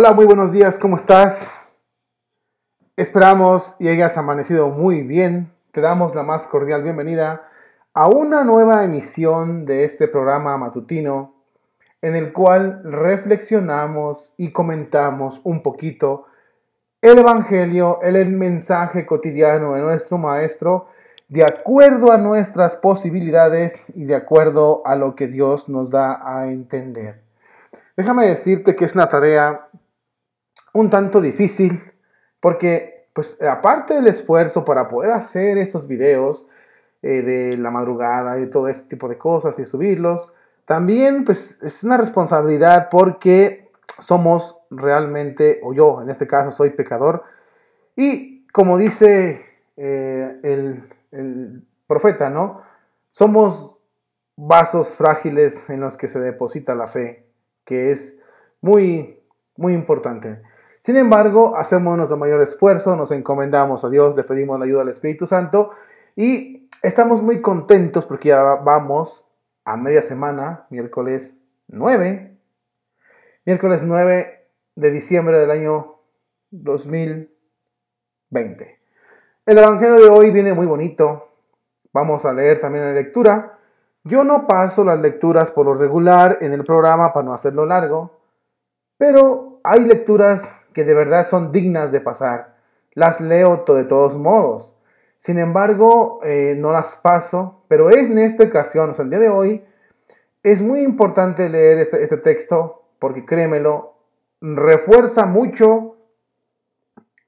Hola, muy buenos días, ¿cómo estás? Esperamos y hayas amanecido muy bien. Te damos la más cordial bienvenida a una nueva emisión de este programa matutino en el cual reflexionamos y comentamos un poquito el Evangelio, el, el mensaje cotidiano de nuestro Maestro, de acuerdo a nuestras posibilidades y de acuerdo a lo que Dios nos da a entender. Déjame decirte que es una tarea un tanto difícil porque, pues, aparte del esfuerzo para poder hacer estos videos eh, de la madrugada y todo este tipo de cosas y subirlos, también, pues, es una responsabilidad porque somos realmente, o yo en este caso soy pecador, y como dice eh, el, el profeta, ¿no? Somos vasos frágiles en los que se deposita la fe, que es muy, muy importante. Sin embargo, hacemos nuestro mayor esfuerzo, nos encomendamos a Dios, le pedimos la ayuda al Espíritu Santo y estamos muy contentos porque ya vamos a media semana, miércoles 9, miércoles 9 de diciembre del año 2020. El Evangelio de hoy viene muy bonito. Vamos a leer también la lectura. Yo no paso las lecturas por lo regular en el programa para no hacerlo largo, pero hay lecturas que de verdad son dignas de pasar. Las leo de todos modos. Sin embargo, eh, no las paso, pero es en esta ocasión, o sea, el día de hoy, es muy importante leer este, este texto porque créemelo, refuerza mucho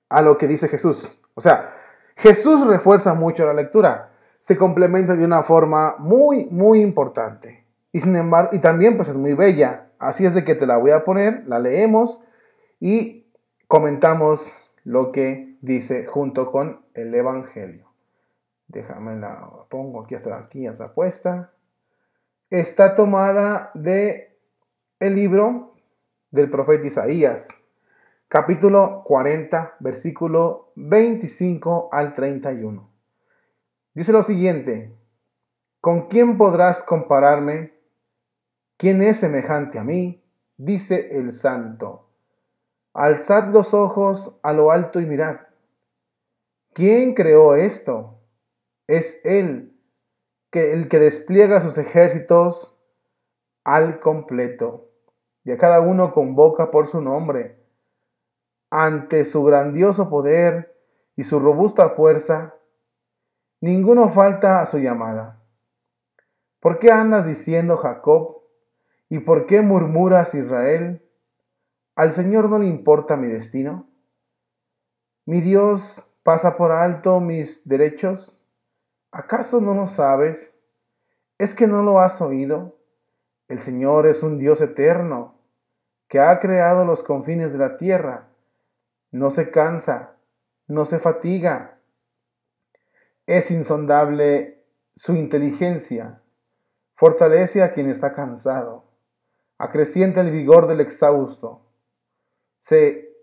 a lo que dice Jesús. O sea, Jesús refuerza mucho la lectura. Se complementa de una forma muy, muy importante. Y sin embargo, y también pues es muy bella. Así es de que te la voy a poner, la leemos y comentamos lo que dice junto con el Evangelio. Déjame la pongo aquí hasta aquí, hasta puesta. Está tomada de el libro del profeta Isaías, capítulo 40, versículo 25 al 31. Dice lo siguiente, ¿con quién podrás compararme? ¿Quién es semejante a mí? Dice el santo. Alzad los ojos a lo alto y mirad. ¿Quién creó esto? Es Él, que, el que despliega sus ejércitos al completo, y a cada uno convoca por su nombre. Ante su grandioso poder y su robusta fuerza, ninguno falta a su llamada. ¿Por qué andas diciendo Jacob? ¿Y por qué murmuras Israel? ¿Al Señor no le importa mi destino? ¿Mi Dios pasa por alto mis derechos? ¿Acaso no lo sabes? ¿Es que no lo has oído? El Señor es un Dios eterno, que ha creado los confines de la tierra. No se cansa, no se fatiga. Es insondable su inteligencia. Fortalece a quien está cansado. Acrecienta el vigor del exhausto. Se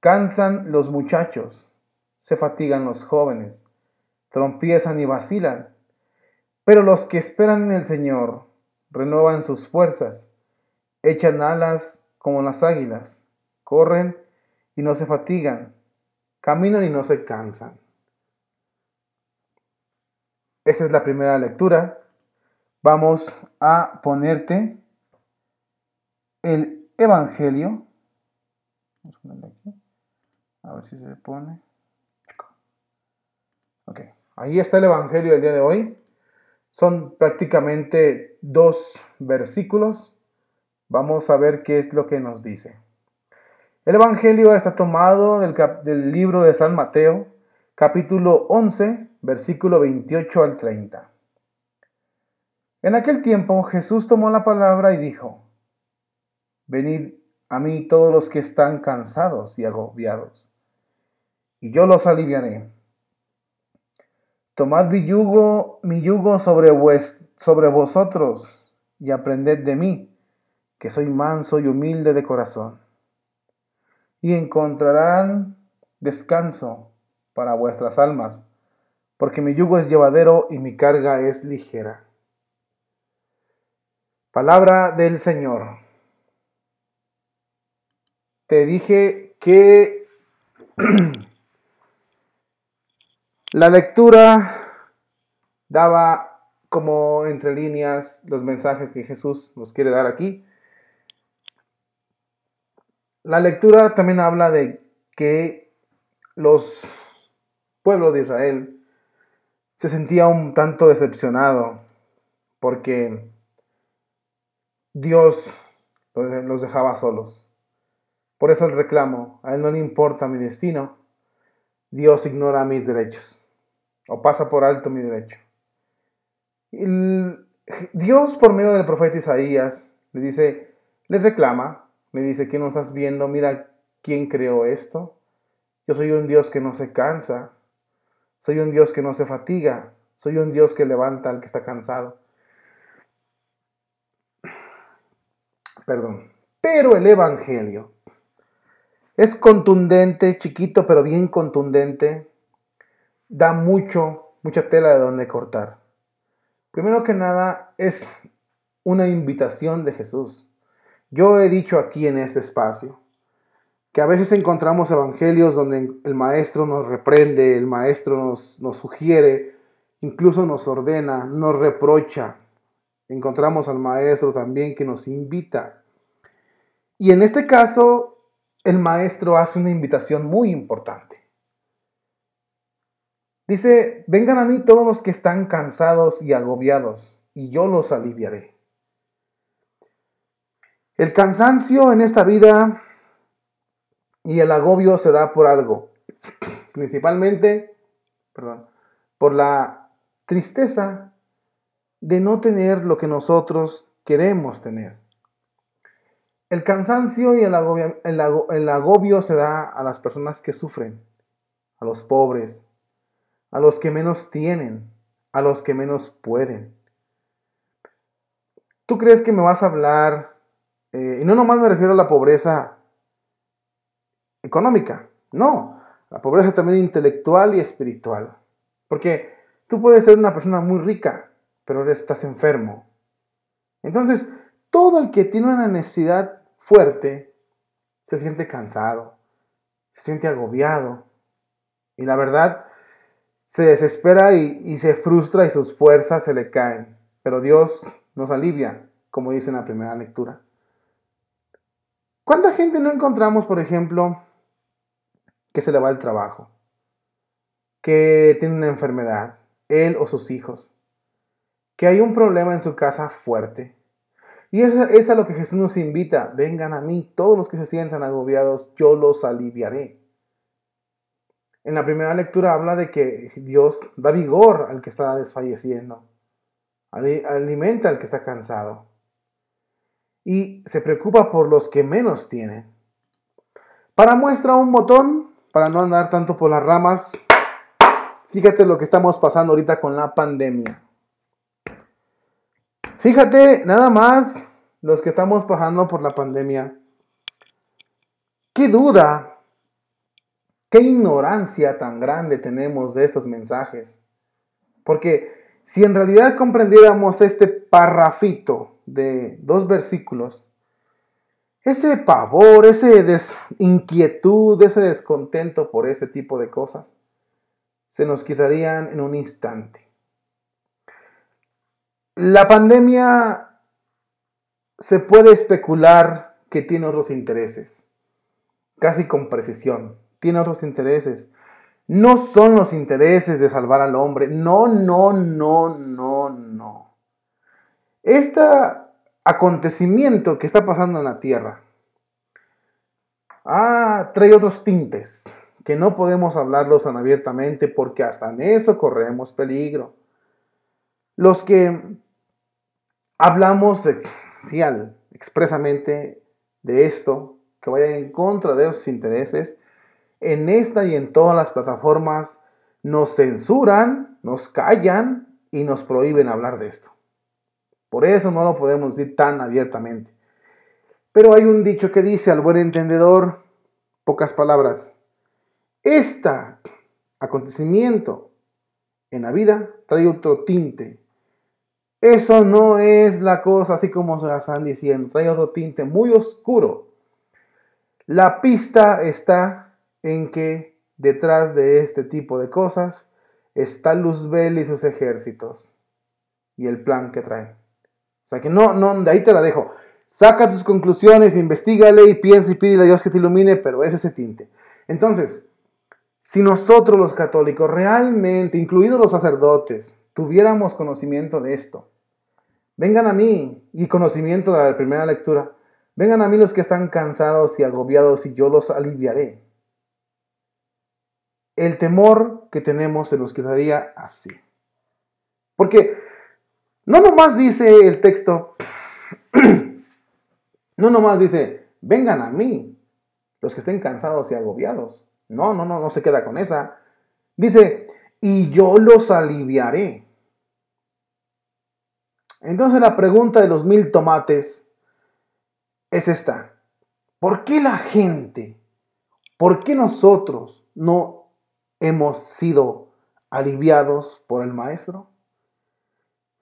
cansan los muchachos, se fatigan los jóvenes, trompiezan y vacilan. Pero los que esperan en el Señor renuevan sus fuerzas, echan alas como las águilas, corren y no se fatigan, caminan y no se cansan. Esta es la primera lectura. Vamos a ponerte el Evangelio Vamos a ponerle aquí. A ver si se pone. Ok. Ahí está el Evangelio del día de hoy. Son prácticamente dos versículos. Vamos a ver qué es lo que nos dice. El Evangelio está tomado del, del libro de San Mateo, capítulo 11, versículo 28 al 30. En aquel tiempo Jesús tomó la palabra y dijo, Venid a mí todos los que están cansados y agobiados, y yo los aliviaré. Tomad mi yugo, mi yugo sobre, sobre vosotros y aprended de mí, que soy manso y humilde de corazón, y encontrarán descanso para vuestras almas, porque mi yugo es llevadero y mi carga es ligera. Palabra del Señor te dije que la lectura daba como entre líneas los mensajes que Jesús nos quiere dar aquí. La lectura también habla de que los pueblos de Israel se sentía un tanto decepcionado porque Dios los dejaba solos. Por eso el reclamo, a Él no le importa mi destino, Dios ignora mis derechos o pasa por alto mi derecho. Dios por medio del profeta Isaías le dice, le reclama, le dice, que no estás viendo? Mira quién creó esto. Yo soy un Dios que no se cansa, soy un Dios que no se fatiga, soy un Dios que levanta al que está cansado. Perdón. Pero el Evangelio, es contundente, chiquito, pero bien contundente. Da mucho, mucha tela de donde cortar. Primero que nada, es una invitación de Jesús. Yo he dicho aquí en este espacio que a veces encontramos evangelios donde el maestro nos reprende, el maestro nos, nos sugiere, incluso nos ordena, nos reprocha. Encontramos al maestro también que nos invita. Y en este caso, el maestro hace una invitación muy importante. Dice, vengan a mí todos los que están cansados y agobiados, y yo los aliviaré. El cansancio en esta vida y el agobio se da por algo, principalmente por la tristeza de no tener lo que nosotros queremos tener. El cansancio y el agobio, se da a las personas que sufren, a los pobres, a los que menos tienen, a los que menos pueden. ¿Tú crees que me vas a hablar? Eh, y no nomás me refiero a la pobreza económica, no, la pobreza también intelectual y espiritual. Porque tú puedes ser una persona muy rica, pero estás enfermo. Entonces, todo el que tiene una necesidad fuerte se siente cansado, se siente agobiado y la verdad se desespera y, se frustra y sus fuerzas se le caen. Pero Dios nos alivia, como dice en la primera lectura. ¿Cuánta gente no encontramos, por ejemplo, que se le va el trabajo? Que tiene una enfermedad, él o sus hijos. Que hay un problema en su casa fuerte y es a lo que Jesús nos invita. Vengan a mí todos los que se sientan agobiados, yo los aliviaré. En la primera lectura habla de que Dios da vigor al que está desfalleciendo, alimenta al que está cansado y se preocupa por los que menos tienen. Para muestra un botón, para no andar tanto por las ramas, fíjate lo que estamos pasando ahorita con la pandemia. Fíjate, nada más los que estamos pasando por la pandemia. Qué duda, qué ignorancia tan grande tenemos de estos mensajes. Porque si en realidad comprendiéramos este parrafito de dos versículos, ese pavor, ese inquietud, ese descontento por este tipo de cosas, se nos quitarían en un instante. La pandemia se puede especular que tiene otros intereses, casi con precisión, tiene otros intereses. No son los intereses de salvar al hombre, no, no, no, no, no. Este acontecimiento que está pasando en la Tierra ah, trae otros tintes que no podemos hablarlos tan abiertamente porque hasta en eso corremos peligro. Los que hablamos expresamente de esto, que vaya en contra de esos intereses, en esta y en todas las plataformas nos censuran, nos callan y nos prohíben hablar de esto. Por eso no lo podemos decir tan abiertamente. Pero hay un dicho que dice al buen entendedor, pocas palabras, este acontecimiento en la vida trae otro tinte eso no es la cosa así como se la están diciendo. Trae otro tinte muy oscuro. La pista está en que detrás de este tipo de cosas está Luzbel y sus ejércitos y el plan que traen. O sea que no, no, de ahí te la dejo. Saca tus conclusiones, investigale y piensa y pídele a Dios que te ilumine, pero es ese tinte. Entonces, si nosotros los católicos realmente, incluidos los sacerdotes, tuviéramos conocimiento de esto. Vengan a mí y conocimiento de la primera lectura. Vengan a mí los que están cansados y agobiados y yo los aliviaré. El temor que tenemos se nos quedaría así. Porque no nomás dice el texto, no nomás dice, vengan a mí, los que estén cansados y agobiados. No, no, no, no se queda con esa. Dice, y yo los aliviaré. Entonces la pregunta de los mil tomates es esta. ¿Por qué la gente, por qué nosotros no hemos sido aliviados por el Maestro?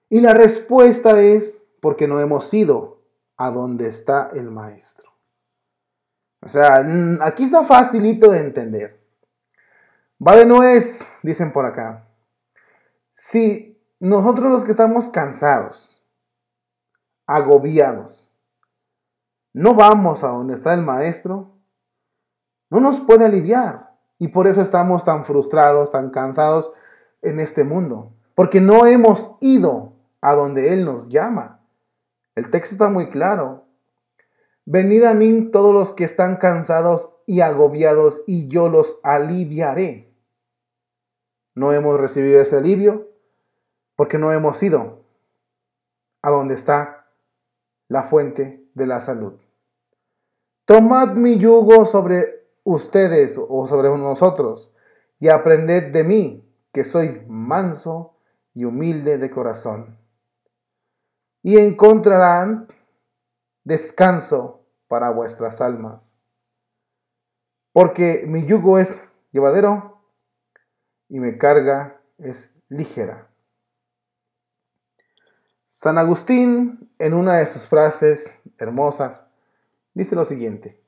Y la respuesta es porque no hemos ido a donde está el Maestro. O sea, mm, aquí está facilito de entender. Va de nuez, dicen por acá. Si nosotros los que estamos cansados, agobiados, no vamos a donde está el maestro, no nos puede aliviar. Y por eso estamos tan frustrados, tan cansados en este mundo. Porque no hemos ido a donde Él nos llama. El texto está muy claro. Venid a mí todos los que están cansados y agobiados y yo los aliviaré. No hemos recibido ese alivio, porque no hemos ido a donde está la fuente de la salud. Tomad mi yugo sobre ustedes o sobre nosotros y aprended de mí, que soy manso y humilde de corazón. Y encontrarán descanso para vuestras almas. Porque mi yugo es llevadero y mi carga es ligera. San Agustín, en una de sus frases hermosas, dice lo siguiente,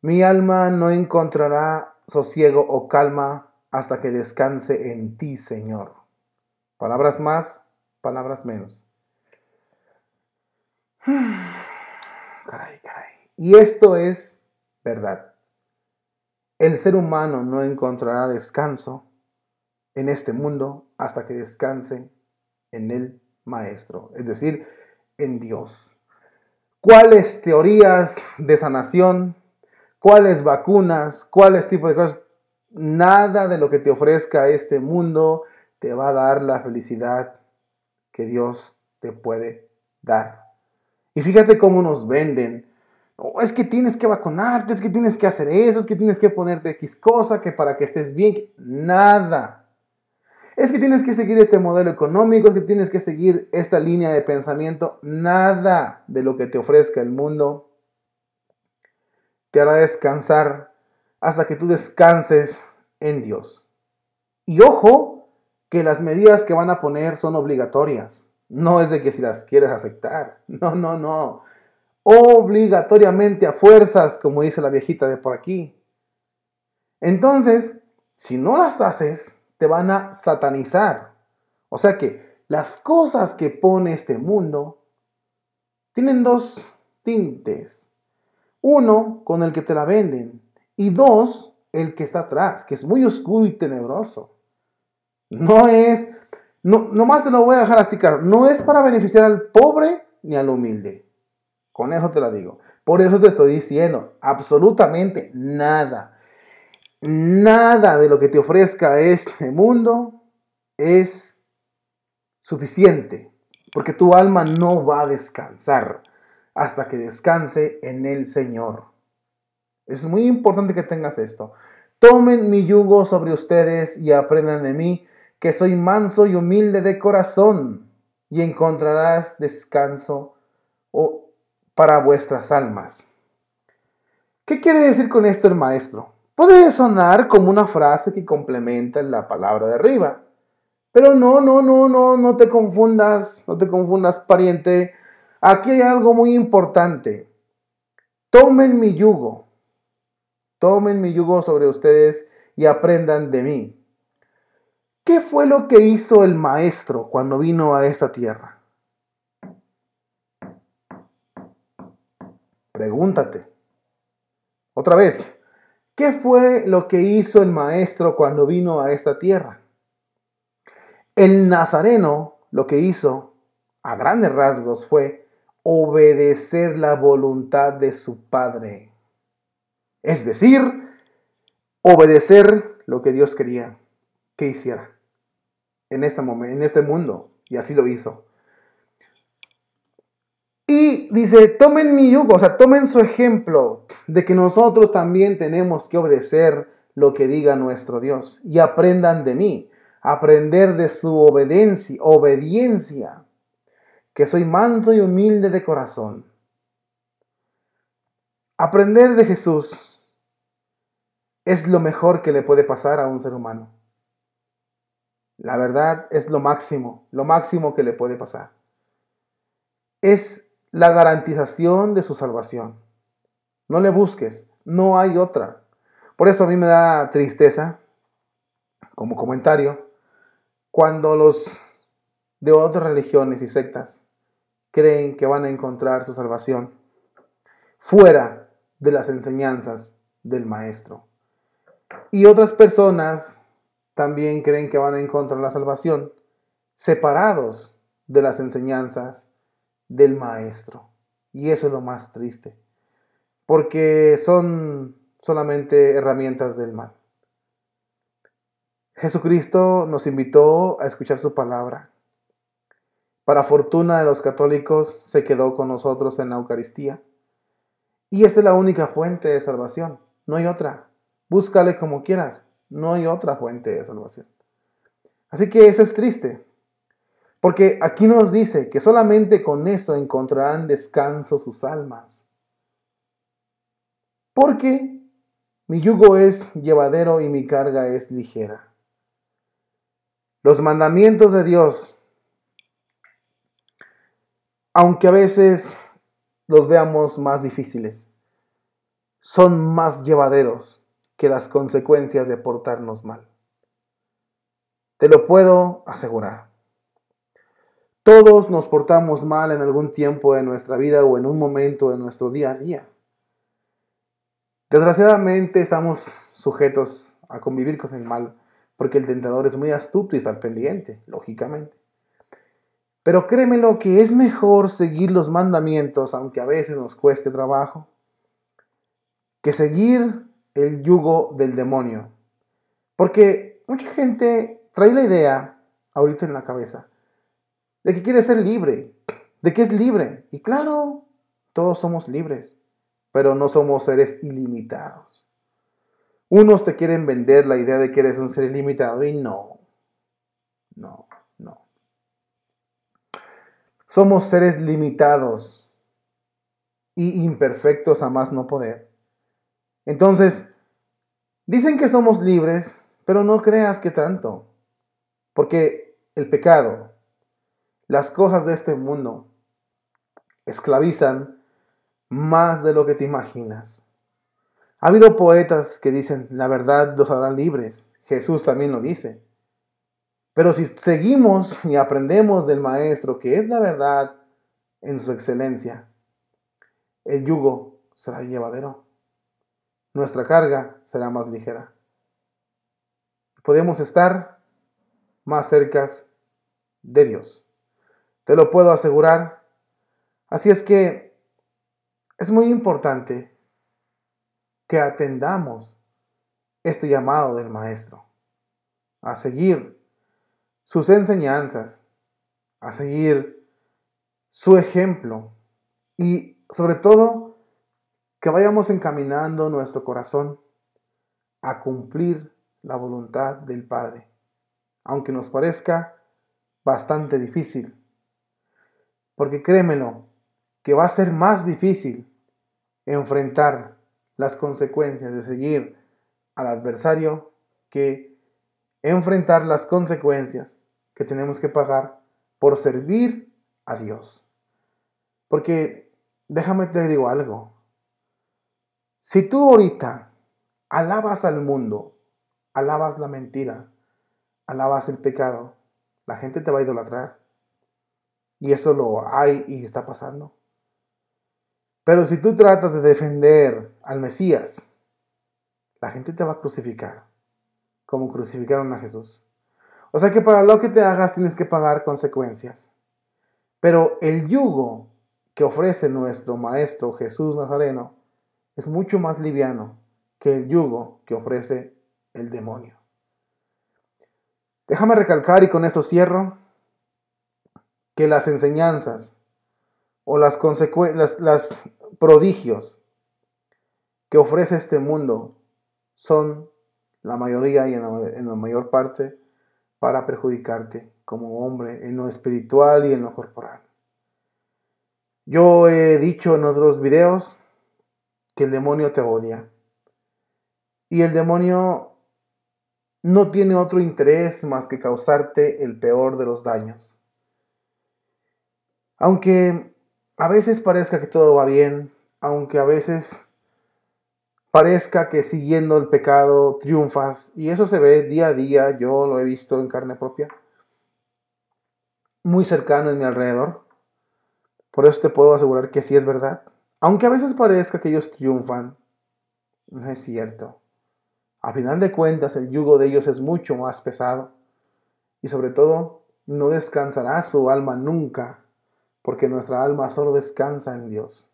mi alma no encontrará sosiego o calma hasta que descanse en ti, Señor. Palabras más, palabras menos. Caray, caray. Y esto es verdad. El ser humano no encontrará descanso en este mundo hasta que descanse en él maestro, es decir, en Dios. ¿Cuáles teorías de sanación? ¿Cuáles vacunas? ¿Cuáles tipo de cosas? Nada de lo que te ofrezca este mundo te va a dar la felicidad que Dios te puede dar. Y fíjate cómo nos venden. es que tienes que vacunarte, es que tienes que hacer eso, es que tienes que ponerte X cosa, que para que estés bien, nada es que tienes que seguir este modelo económico, es que tienes que seguir esta línea de pensamiento. Nada de lo que te ofrezca el mundo te hará descansar hasta que tú descanses en Dios. Y ojo que las medidas que van a poner son obligatorias. No es de que si las quieres aceptar. No, no, no. Obligatoriamente a fuerzas, como dice la viejita de por aquí. Entonces, si no las haces, te van a satanizar. O sea que las cosas que pone este mundo tienen dos tintes. Uno, con el que te la venden. Y dos, el que está atrás, que es muy oscuro y tenebroso. No es, no, nomás te lo voy a dejar así, claro. No es para beneficiar al pobre ni al humilde. Con eso te la digo. Por eso te estoy diciendo, absolutamente nada nada de lo que te ofrezca este mundo es suficiente, porque tu alma no va a descansar hasta que descanse en el Señor. Es muy importante que tengas esto. Tomen mi yugo sobre ustedes y aprendan de mí, que soy manso y humilde de corazón, y encontrarás descanso oh, para vuestras almas. ¿Qué quiere decir con esto el maestro? Puede sonar como una frase que complementa la palabra de arriba. Pero no, no, no, no, no te confundas, no te confundas, pariente. Aquí hay algo muy importante. Tomen mi yugo. Tomen mi yugo sobre ustedes y aprendan de mí. ¿Qué fue lo que hizo el maestro cuando vino a esta tierra? Pregúntate. Otra vez, ¿Qué fue lo que hizo el maestro cuando vino a esta tierra? El nazareno lo que hizo, a grandes rasgos, fue obedecer la voluntad de su padre. Es decir, obedecer lo que Dios quería que hiciera en este, en este mundo. Y así lo hizo dice, tomen mi yugo, o sea, tomen su ejemplo de que nosotros también tenemos que obedecer lo que diga nuestro Dios y aprendan de mí, aprender de su obediencia, obediencia, que soy manso y humilde de corazón. Aprender de Jesús es lo mejor que le puede pasar a un ser humano. La verdad es lo máximo, lo máximo que le puede pasar. Es la garantización de su salvación. No le busques, no hay otra. Por eso a mí me da tristeza, como comentario, cuando los de otras religiones y sectas creen que van a encontrar su salvación fuera de las enseñanzas del maestro. Y otras personas también creen que van a encontrar la salvación separados de las enseñanzas del maestro. Y eso es lo más triste. Porque son solamente herramientas del mal. Jesucristo nos invitó a escuchar su palabra. Para fortuna de los católicos, se quedó con nosotros en la Eucaristía. Y esta es la única fuente de salvación. No hay otra. Búscale como quieras. No hay otra fuente de salvación. Así que eso es triste. Porque aquí nos dice que solamente con eso encontrarán descanso sus almas. Porque mi yugo es llevadero y mi carga es ligera. Los mandamientos de Dios, aunque a veces los veamos más difíciles, son más llevaderos que las consecuencias de portarnos mal. Te lo puedo asegurar. Todos nos portamos mal en algún tiempo de nuestra vida o en un momento de nuestro día a día. Desgraciadamente estamos sujetos a convivir con el mal, porque el tentador es muy astuto y está pendiente, lógicamente. Pero créeme lo que es mejor seguir los mandamientos, aunque a veces nos cueste trabajo, que seguir el yugo del demonio. Porque mucha gente trae la idea ahorita en la cabeza de que quiere ser libre, de que es libre. Y claro, todos somos libres, pero no somos seres ilimitados. Unos te quieren vender la idea de que eres un ser ilimitado y no, no, no. Somos seres limitados y imperfectos a más no poder. Entonces, dicen que somos libres, pero no creas que tanto, porque el pecado, las cosas de este mundo esclavizan más de lo que te imaginas. Ha habido poetas que dicen, la verdad los hará libres. Jesús también lo dice. Pero si seguimos y aprendemos del Maestro, que es la verdad en su excelencia, el yugo será llevadero. Nuestra carga será más ligera. Podemos estar más cerca de Dios. Te lo puedo asegurar. Así es que es muy importante que atendamos este llamado del Maestro a seguir sus enseñanzas, a seguir su ejemplo y sobre todo que vayamos encaminando nuestro corazón a cumplir la voluntad del Padre, aunque nos parezca bastante difícil porque créemelo, que va a ser más difícil enfrentar las consecuencias de seguir al adversario que enfrentar las consecuencias que tenemos que pagar por servir a Dios. Porque déjame te digo algo. Si tú ahorita alabas al mundo, alabas la mentira, alabas el pecado, la gente te va a idolatrar. Y eso lo hay y está pasando. Pero si tú tratas de defender al Mesías, la gente te va a crucificar, como crucificaron a Jesús. O sea que para lo que te hagas tienes que pagar consecuencias. Pero el yugo que ofrece nuestro Maestro Jesús Nazareno es mucho más liviano que el yugo que ofrece el demonio. Déjame recalcar y con esto cierro que las enseñanzas o las consecuencias, los prodigios que ofrece este mundo son la mayoría y en la, en la mayor parte para perjudicarte como hombre en lo espiritual y en lo corporal. Yo he dicho en otros videos que el demonio te odia. Y el demonio no tiene otro interés más que causarte el peor de los daños. Aunque a veces parezca que todo va bien, aunque a veces parezca que siguiendo el pecado triunfas, y eso se ve día a día, yo lo he visto en carne propia, muy cercano en mi alrededor. Por eso te puedo asegurar que sí es verdad. Aunque a veces parezca que ellos triunfan, no es cierto. A final de cuentas, el yugo de ellos es mucho más pesado. Y sobre todo, no descansará su alma nunca porque nuestra alma solo descansa en Dios.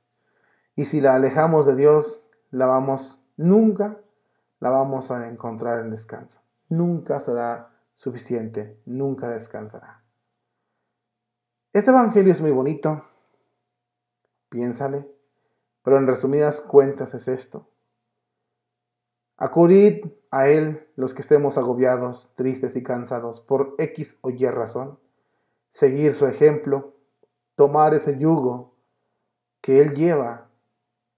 Y si la alejamos de Dios, la vamos nunca la vamos a encontrar en descanso. Nunca será suficiente, nunca descansará. Este evangelio es muy bonito. Piénsale, pero en resumidas cuentas es esto. Acudid a Él los que estemos agobiados, tristes y cansados por X o Y razón. Seguir su ejemplo tomar ese yugo que Él lleva,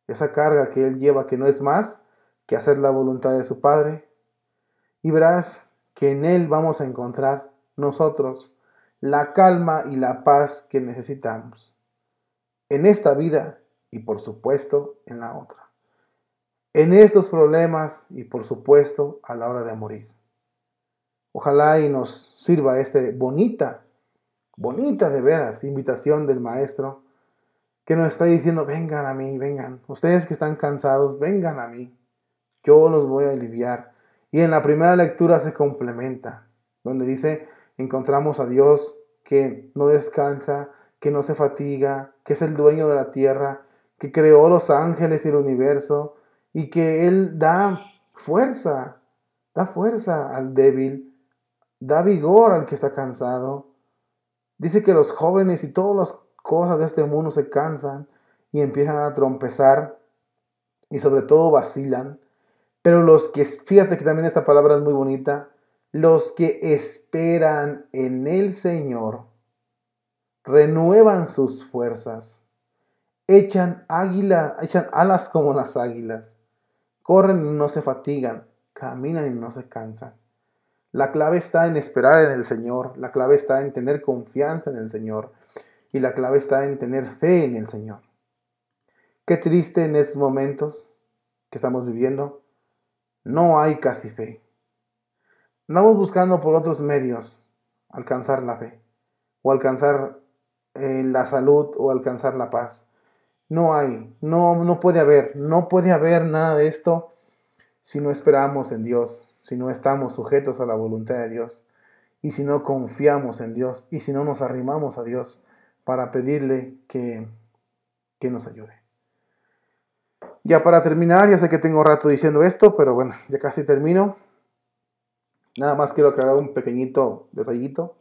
esa carga que Él lleva, que no es más que hacer la voluntad de su Padre. Y verás que en Él vamos a encontrar nosotros la calma y la paz que necesitamos, en esta vida y por supuesto en la otra, en estos problemas y por supuesto a la hora de morir. Ojalá y nos sirva este bonita bonita de veras, invitación del maestro, que nos está diciendo, vengan a mí, vengan, ustedes que están cansados, vengan a mí, yo los voy a aliviar. Y en la primera lectura se complementa, donde dice, encontramos a Dios que no descansa, que no se fatiga, que es el dueño de la tierra, que creó los ángeles y el universo, y que Él da fuerza, da fuerza al débil, da vigor al que está cansado, Dice que los jóvenes y todas las cosas de este mundo se cansan y empiezan a trompezar y sobre todo vacilan. Pero los que, fíjate que también esta palabra es muy bonita, los que esperan en el Señor renuevan sus fuerzas, echan águila, echan alas como las águilas, corren y no se fatigan, caminan y no se cansan. La clave está en esperar en el Señor, la clave está en tener confianza en el Señor y la clave está en tener fe en el Señor. Qué triste en estos momentos que estamos viviendo, no hay casi fe. Andamos buscando por otros medios alcanzar la fe o alcanzar eh, la salud o alcanzar la paz. No hay, no, no puede haber, no puede haber nada de esto si no esperamos en Dios, si no estamos sujetos a la voluntad de Dios, y si no confiamos en Dios, y si no nos arrimamos a Dios para pedirle que, que nos ayude. Ya para terminar, ya sé que tengo rato diciendo esto, pero bueno, ya casi termino. Nada más quiero aclarar un pequeñito detallito.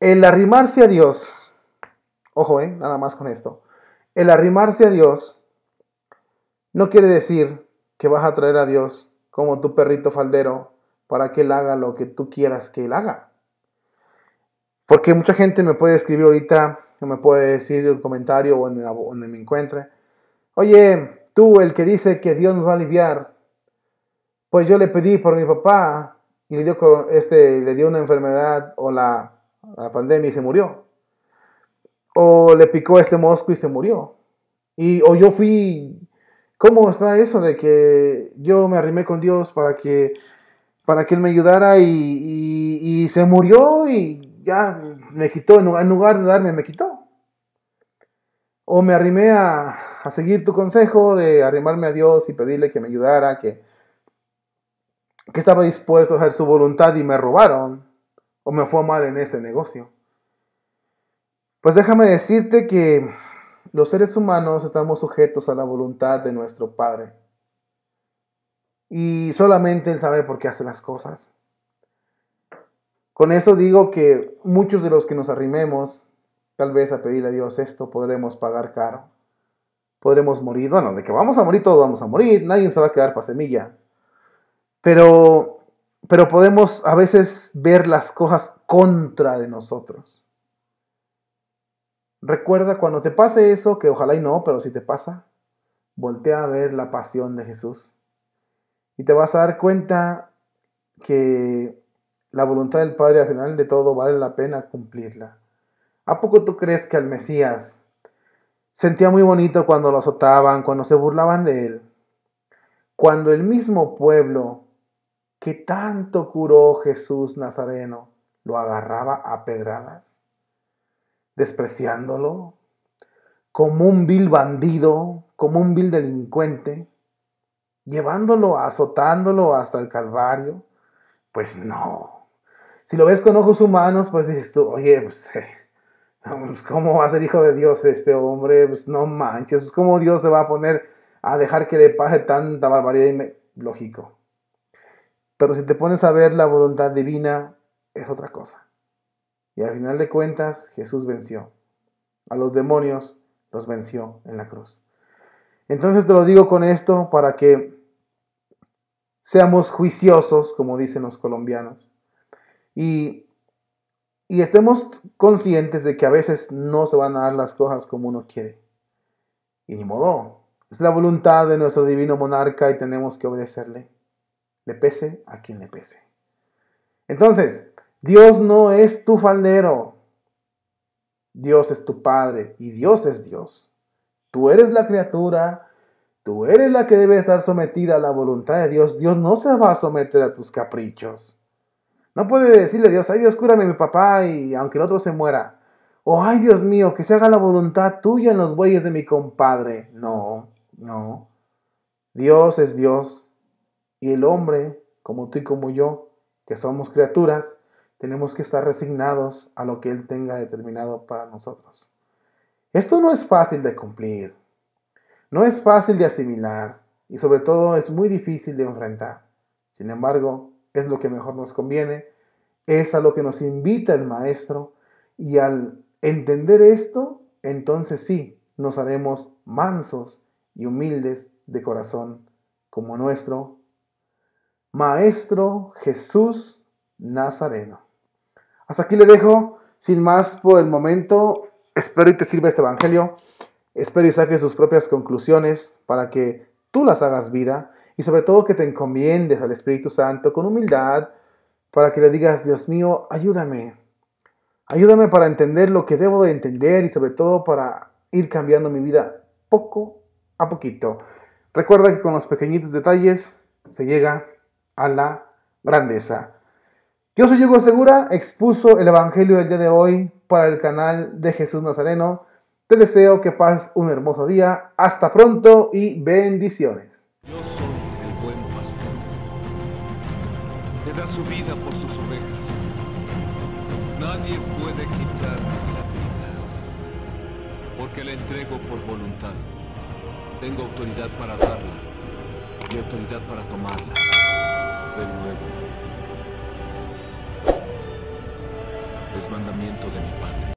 El arrimarse a Dios, ojo, eh, nada más con esto. El arrimarse a Dios no quiere decir que vas a traer a Dios como tu perrito faldero para que Él haga lo que tú quieras que Él haga. Porque mucha gente me puede escribir ahorita, me puede decir en un comentario o en donde me encuentre, oye, tú el que dice que Dios nos va a aliviar, pues yo le pedí por mi papá y le dio, este, le dio una enfermedad o la, la pandemia y se murió. O le picó este mosco y se murió. Y, o yo fui ¿Cómo está eso de que yo me arrimé con Dios para que, para que Él me ayudara y, se murió y ya me quitó, en lugar de darme, me quitó? O me arrimé a, a seguir tu consejo de arrimarme a Dios y pedirle que me ayudara, que, que estaba dispuesto a hacer su voluntad y me robaron o me fue mal en este negocio. Pues déjame decirte que los seres humanos estamos sujetos a la voluntad de nuestro Padre. Y solamente Él sabe por qué hace las cosas. Con esto digo que muchos de los que nos arrimemos, tal vez a pedirle a Dios esto, podremos pagar caro. Podremos morir. Bueno, de que vamos a morir, todos vamos a morir. Nadie se va a quedar para semilla. Pero, pero podemos a veces ver las cosas contra de nosotros. Recuerda cuando te pase eso, que ojalá y no, pero si te pasa, voltea a ver la pasión de Jesús. Y te vas a dar cuenta que la voluntad del Padre al final de todo vale la pena cumplirla. ¿A poco tú crees que al Mesías sentía muy bonito cuando lo azotaban, cuando se burlaban de él? Cuando el mismo pueblo que tanto curó Jesús Nazareno lo agarraba a pedradas despreciándolo, como un vil bandido, como un vil delincuente, llevándolo, azotándolo hasta el Calvario. Pues no. Si lo ves con ojos humanos, pues dices tú, oye, pues, eh, pues ¿cómo va a ser hijo de Dios este hombre? Pues no manches, pues, ¿cómo Dios se va a poner a dejar que le pase tanta barbaridad? Lógico. Pero si te pones a ver la voluntad divina, es otra cosa. Y al final de cuentas, Jesús venció. A los demonios los venció en la cruz. Entonces te lo digo con esto para que seamos juiciosos, como dicen los colombianos, y, y estemos conscientes de que a veces no se van a dar las cosas como uno quiere. Y ni modo, es la voluntad de nuestro divino monarca y tenemos que obedecerle, le pese a quien le pese. Entonces, Dios no es tu faldero. Dios es tu Padre y Dios es Dios. Tú eres la criatura, tú eres la que debe estar sometida a la voluntad de Dios. Dios no se va a someter a tus caprichos. No puede decirle a Dios, ay Dios, cúrame mi papá y aunque el otro se muera. O ay Dios mío, que se haga la voluntad tuya en los bueyes de mi compadre. No, no. Dios es Dios y el hombre, como tú y como yo, que somos criaturas, tenemos que estar resignados a lo que Él tenga determinado para nosotros. Esto no es fácil de cumplir, no es fácil de asimilar y sobre todo es muy difícil de enfrentar. Sin embargo, es lo que mejor nos conviene, es a lo que nos invita el Maestro y al entender esto, entonces sí, nos haremos mansos y humildes de corazón como nuestro Maestro Jesús Nazareno. Hasta aquí le dejo. Sin más por el momento, espero y te sirva este Evangelio. Espero y saques sus propias conclusiones para que tú las hagas vida y sobre todo que te encomiendes al Espíritu Santo con humildad para que le digas, Dios mío, ayúdame. Ayúdame para entender lo que debo de entender y sobre todo para ir cambiando mi vida poco a poquito. Recuerda que con los pequeñitos detalles se llega a la grandeza. Yo soy Hugo Segura, expuso el Evangelio del día de hoy para el canal de Jesús Nazareno. Te deseo que pases un hermoso día. Hasta pronto y bendiciones. Yo soy el buen pastor, que da su vida por sus ovejas. Nadie puede quitarme la vida, porque la entrego por voluntad. Tengo autoridad para darla y autoridad para tomarla de nuevo. desmandamiento de mi Padre.